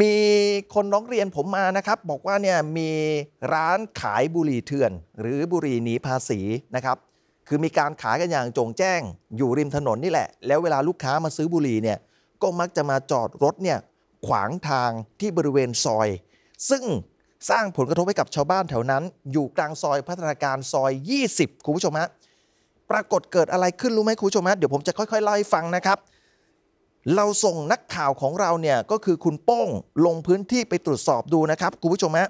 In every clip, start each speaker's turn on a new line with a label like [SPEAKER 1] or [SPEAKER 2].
[SPEAKER 1] มีคนร้องเรียนผมมานะครับ บอกว่าเนี่ยมีร้านขายบุหรี่เถื่อน หรือบุหรี่หนีภาษีนะครับ คือมีการขายกันอย่างจงแจ้ง อยู่ริมถนนนี่แหละ แล้วเวลาลูกค้ามาซื้อบุหรี่เนี่ย ก็มักจะมาจอดรถเนี่ยขวางทางที่บริเวณซอย ซึ่งสร้างผลกระทบให้กับชาวบ้านแถวนั้น อยู่กลางซอยพัฒนาการซอย 20 คุณผู้ชมฮะปรากฏเกิดอะไรขึ้นรู้ไหมคุณผู้ชมฮะเดี๋ยวผมจะค่อยๆเล่าให้ฟังนะครับเราส่งนักข่าวของเราเนี่ย ก็คือคุณโป้ง ลงพื้นที่ไปตรวจสอบดูนะครับคุณผู้ชมฮะ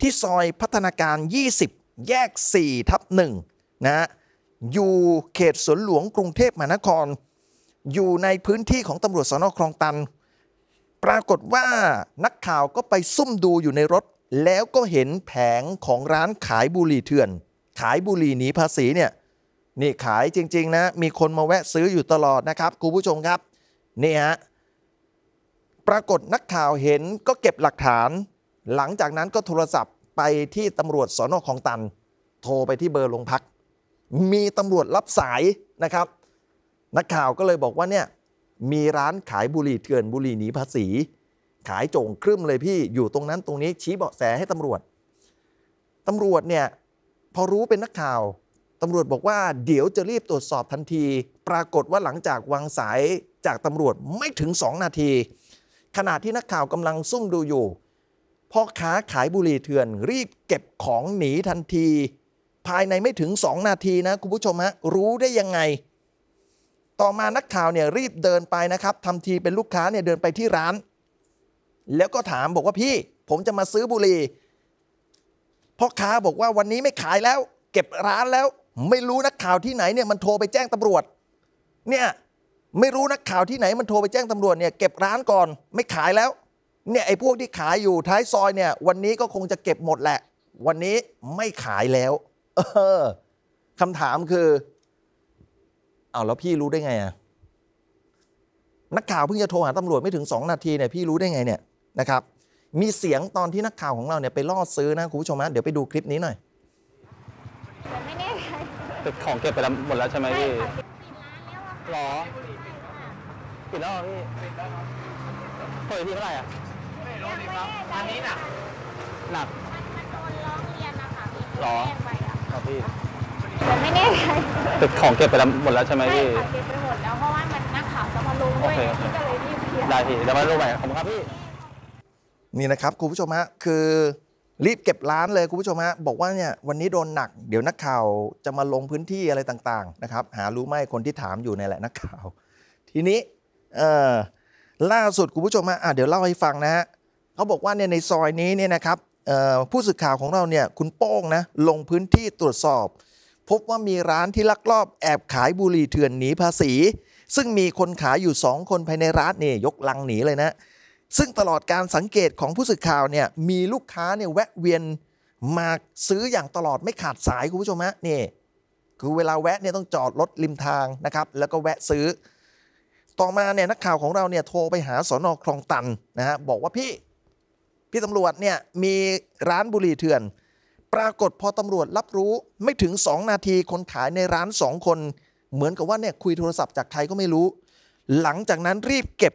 [SPEAKER 1] ที่ซอยพัฒนาการ 20 แยก 4 ทับ1นะอยู่เขตสวนหลวงกรุงเทพมหานคร อยู่ในพื้นที่ของตำรวจสนคลองตัน ปรากฏว่านักข่าวก็ไปซุ่มดูอยู่ในรถ แล้วก็เห็นแผงของร้านขายบุหรี่เถื่อน ขายบุหรี่หนีภาษีเนี่ย นี่ขายจริงๆนะมีคนมาแวะซื้ออยู่ตลอดนะครับคุณผู้ชมครับนี่ฮะปรากฏนักข่าวเห็นก็เก็บหลักฐาน หลังจากนั้นก็โทรศัพท์ไปที่ตำรวจสอนอของตัน โทรไปที่เบอร์โรงพัก มีตำรวจรับสายนะครับ นักข่าวก็เลยบอกว่าเนี่ยมีร้านขายบุหรี่เถื่อนบุหรี่หนีภาษี ขายโจงครึ่มเลยพี่อยู่ตรงนั้นตรงนี้ชี้เบาะแสให้ตำรวจตำรวจเนี่ยพอรู้เป็นนักข่าวตำรวจบอกว่าเดี๋ยวจะรีบตรวจสอบทันที ปรากฏว่าหลังจากวางสายจากตำรวจไม่ถึง 2 นาทีขณะที่นักข่าวกำลังซุ่มดูอยู่พ่อค้าขายบุหรี่เถื่อน รีบเก็บของหนีทันที ภายในไม่ถึง 2นาทีนะคุณผู้ชมฮะรู้ได้ยังไง ต่อมานักข่าวเนี่ยรีบเดินไปนะครับทำทีเป็นลูกค้าเนี่ยเดินไปที่ร้าน แล้วก็ถามบอกว่าพี่ผมจะมาซื้อบุหรี่พ่อค้าบอกว่าวันนี้ไม่ขายแล้ว เก็บร้านแล้วไม่รู้นักข่าวที่ไหนเนี่ยมันโทรไปแจ้งตำรวจเนี่ยไม่รู้นักข่าวที่ไหนมันโทรไปแจ้งตำรวจเนี่ยเก็บร้านก่อนไม่ขายแล้ว เนี่ย ไอ้พวกที่ขายอยู่ท้ายซอยเนี่ย วันนี้ก็คงจะเก็บหมดแหละ วันนี้ไม่ขายแล้ว เออคำถามคือ เอาแล้วพี่รู้ได้ไงอะนักข่าวเพิ่งจะโทรหาตำรวจไม่ถึงสองนาทีเนี่ยพี่รู้ได้ไงเนี่ยนะครับ มีเสียงตอนที่นักข่าวของเราเนี่ยไปล่อซื้อ นะคุณผู้ชมนะเดี๋ยวไปดูคลิปนี้หน่อยไม่แน่ใจของเก็บไปหมดแล้วใช่ไหมพี่หรอปิดแล้วพี่ปิดแล้วครับเปิดที่เท่าไหร่อ่ะไม่รู้สิครับอันนี้หนักหนักมันโดนร้องเรียนนะคะพีหรอไปอะครับพี่ผมไม่แน่ใจตึกของเก็บไปแล้วหมดแล้วใช่ไหมพี่เก็บไปหมดแล้วเพราะว่ามันนักข่าวจะมาลงด้วยก็เลยรีบเคลียร์ได้พี่เดี๋ยวมาลงใหม่ขอบคุณครับพี่นี่นะครับ คุณผู้ชมฮะคือ รีบเก็บร้านเลย คุณผู้ชมฮะบอกว่าเนี่ยวันนี้โดนหนักเดี๋ยวนักข่าวจะมาลงพื้นที่อะไรต่างๆนะครับ หารู้ไหมคนที่ถามอยู่ในแหละนักข่าว ทีนี้เออล่าสุดคุณผู้ชมมาเดี๋ยวเล่าให้ฟังนะฮะเขาบอกว่าเนี่ยในซอยนี้เนี่ยนะครับผู้สื่อข่าวของเราเนี่ยคุณโป้งนะลงพื้นที่ตรวจสอบ พบว่ามีร้านที่ลักลอบแอบขายบุหรี่เถื่อนหนีภาษี ซึ่งมีคนขายอยู่ 2 คนภายในร้านนี่ยกลังหนีเลยนะ ซึ่งตลอดการสังเกตของผู้สื่อข่าวเนี่ยมีลูกค้าเนี่ยแวะเวียนมาซื้ออย่างตลอดไม่ขาดสายคุณผู้ชมฮะนี่คือเวลาแวะเนี่ยต้องจอดรถริมทางนะครับแล้วก็แวะซื้อต่อมาเนี่ยนักข่าวของเราเนี่ยโทรไปหาสอนอคลองตันนะฮะ บอกว่าพี่พี่ตำรวจเนี่ย มีร้านบุหรี่เถื่อน ปรากฏพอตำรวจรับรู้ไม่ถึง 2 นาทีคนขายในร้าน 2 คนเหมือนกับว่าเนี่ยคุยโทรศัพท์จากใครก็ไม่รู้ หลังจากนั้นรีบเก็บ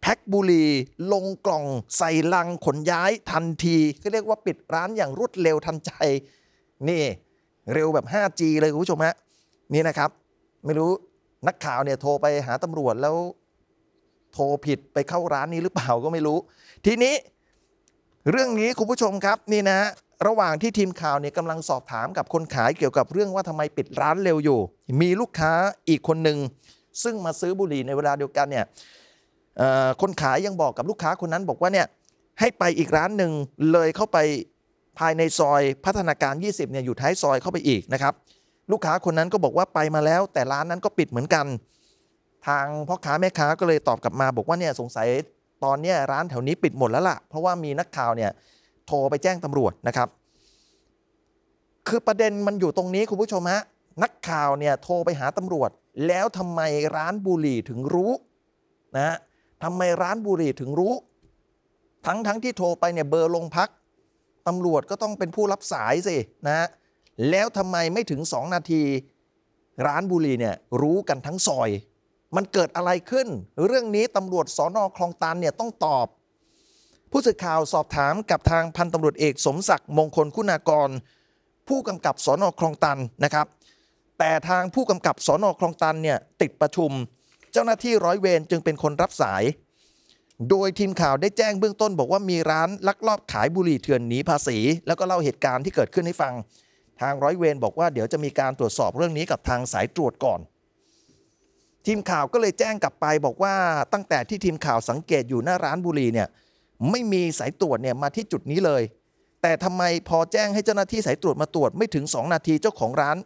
[SPEAKER 1] แพ็คบุหรี่ลงกล่องใส่ลังขนย้ายทันที ก็เรียกว่าปิดร้านอย่างรวดเร็วทันใจ นี่เร็วแบบ 5G เลยคุณผู้ชมฮะนี่นะครับไม่รู้นักข่าวเนี่ยโทรไปหาตำรวจแล้วโทรผิดไปเข้าร้านนี้หรือเปล่าก็ไม่รู้ ทีนี้เรื่องนี้ คุณผู้ชมครับนี่นะ ระหว่างที่ทีมข่าวเนี่ยกำลังสอบถามกับคนขายเกี่ยวกับเรื่องว่าทำไมปิดร้านเร็วอยู่ มีลูกค้าอีกคนหนึ่งซึ่งมาซื้อบุหรี่ในเวลาเดียวกันเนี่ยคนขายยังบอกกับลูกค้าคนนั้นบอกว่าเนี่ยให้ไปอีกร้านหนึ่งเลยเข้าไปภายในซอยพัฒนาการ 20เนี่ยอยู่ท้ายซอยเข้าไปอีกนะครับลูกค้าคนนั้นก็บอกว่าไปมาแล้วแต่ร้านนั้นก็ปิดเหมือนกัน ทางพ่อค้าแม่ค้าก็เลยตอบกลับมาบอกว่าเนี่ยสงสัยตอนนี้ร้านแถวนี้ปิดหมดแล้วล่ะ เพราะว่ามีนักข่าวเนี่ย โทรไปแจ้งตำรวจนะครับ คือประเด็นมันอยู่ตรงนี้คุณผู้ชมฮะนักข่าวเนี่ยโทรไปหาตำรวจ แล้วทำไมร้านบุหรี่ถึงรู้นะฮะทำไมร้านบุหรี่ถึงรู้ ทั้งทั้งที่โทรไปเนี่ยเบอร์โรงพักตำรวจก็ต้องเป็นผู้รับสายสินะฮะแล้วทำไมไม่ถึงสองนาทีร้านบุรีเนี่ยรู้กันทั้งซอย มันเกิดอะไรขึ้น เรื่องนี้ตำรวจสอนอคลองตันเนี่ยต้องตอบ ผู้สื่อข่าวสอบถามกับทางพันตำรวจเอกสมศักดิ์มงคลคุณากร ผู้กำกับสอนอคลองตันนะครับ แต่ทางผู้กำกับสอนอคลองตันเนี่ยติดประชุม เจ้าหน้าที่ร้อยเวรจึงเป็นคนรับสาย โดยทีมข่าวได้แจ้งเบื้องต้นบอกว่ามีร้านลักลอบขายบุหรี่เถื่อนหนีภาษี แล้วก็เล่าเหตุการณ์ที่เกิดขึ้นให้ฟังทางร้อยเวรบอกว่าเดี๋ยวจะมีการตรวจสอบเรื่องนี้กับทางสายตรวจก่อน ทีมข่าวก็เลยแจ้งกลับไป บอกว่าตั้งแต่ที่ทีมข่าวสังเกตอยู่หน้าร้านบุรีเนี่ย ไม่มีสายตรวจเนี่ยมาที่จุดนี้เลย แต่ทำไมพอแจ้งให้เจ้าหน้าที่สายตรวจมาตรวจไม่ถึง 2 นาทีเจ้าของร้าน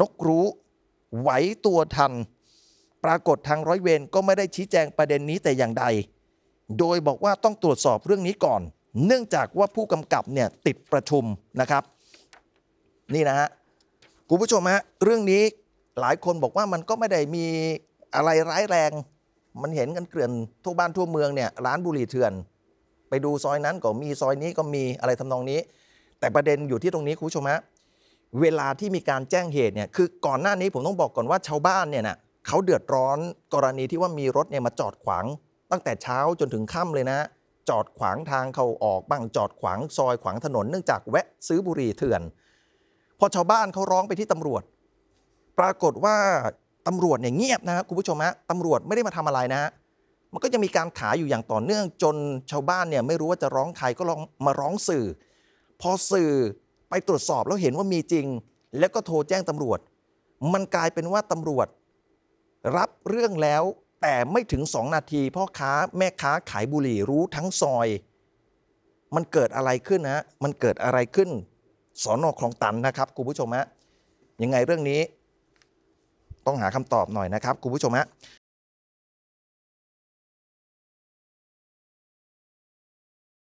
[SPEAKER 1] นกรู้ไหวตัวทัน ปรากฏทางร้อยเวรก็ไม่ได้ชี้แจงประเด็นนี้แต่อย่างใด โดยบอกว่าต้องตรวจสอบเรื่องนี้ก่อน เนื่องจากว่าผู้กำกับเนี่ยติดประชุมนะครับนี่นะฮะคุณผู้ชมฮะเรื่องนี้หลายคนบอกว่ามันก็ไม่ได้มีอะไรร้ายแรง มันเห็นกันเกลื่อนทั่วบ้านทั่วเมืองเนี่ยร้านบุหรี่เถื่อน ไปดูซอยนั้นก็มีซอยนี้ก็มีอะไรทำนองนี้ แต่ประเด็นอยู่ที่ตรงนี้คุณผู้ชมฮะเวลาที่มีการแจ้งเหตุเนี่ยคือก่อนหน้านี้ผมต้องบอกก่อนว่าชาวบ้านเนี่ยนะเขาเดือดร้อนกรณีที่ว่ามีรถเนี่ยมาจอดขวางตั้งแต่เช้าจนถึงค่าเลยนะจอดขวางทางเขาออกบ้างจอดขวางซอยขวางถนนเนื่องจากแวะซื้อบุหรี่เถื่อนพอชาวบ้านเขาร้องไปที่ตำรวจ ปรากฏว่าตำรวจเนี่ยเงียบนะครับคุณผู้ชมฮะตำรวจไม่ได้มาทำอะไรนะฮะมันก็จะมีการขาอยู่อย่างต่อเนื่องจนชาวบ้านเนี่ยไม่รู้ว่าจะร้องใคร ก็ลองมาร้องสื่อ พอสื่อไปตรวจสอบแล้วเห็นว่ามีจริง แล้วก็โทรแจ้งตำรวจ มันกลายเป็นว่าตำรวจ รับเรื่องแล้วแต่ไม่ถึงสองนาทีพ่อค้าแม่ค้าขายบุหรี่รู้ทั้งซอย มันเกิดอะไรขึ้นนะ มันเกิดอะไรขึ้นสอนอคลองตันนะครับ คุณผู้ชมฮะยังไงเรื่องนี้ต้องหาคำตอบหน่อยนะครับ คุณผู้ชมฮะ